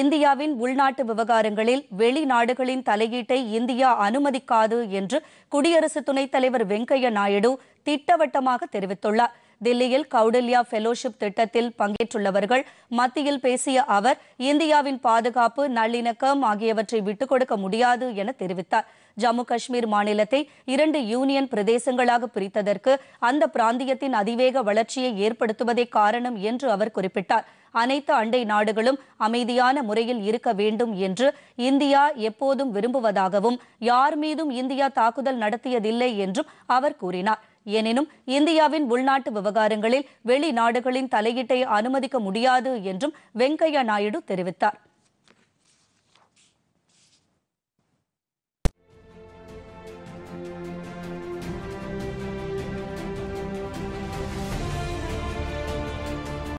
இந்தியாவின் உள்நாட்டு விவகாரங்களில் வெளிநாடுகளின் தலையீட்டை இந்தியா அனுமதிக்காது என்று குடியரசு துணைத் தலைவர் வெங்கையா நாயுடு திட்டவட்டமாக தெரிவித்துள்ளார் தில்லியில் கௌடல்யா ஃபெலோஷிப் திட்டத்தில் பங்கேற்றுள்ளவர்கள் மத்தியில் பேசிய அவர் இந்தியாவின் பாதுகாப்பு நல்லிணக்கம் ஆகியவற்றை விட்டுக் கொடுக்க முடியாது என தெரிவித்தார் ஜம்மு காஷ்மீர் மாநிலத்தை இரண்டு யூனியன் பிரதேசங்களாக பிரித்ததற்கு அந்த பிராந்தியத்தின் அதிவேக வளர்ச்சியை ஏற்படுத்துவதே காரணம் என்று அவர் குறிப்பிட்டார் அனைத்து அண்டை நாடுகளும் அமைதியான முறையில் இருக்க வேண்டும் என்று இந்தியா எப்போதும் விரும்புவதாகவும் யார் மீதும் இந்தியா தாக்குதல் நடத்தியதில்லை என்றும் அவர் கூறினார் எனினும் இந்தியாவின் உள்நாட்டு விவகாரங்களில் வெளிநாடுகளின் தலையீட்டை அனுமதிக்க முடியாது என்றும் வெங்கையா நாயுடு தெரிவித்தார்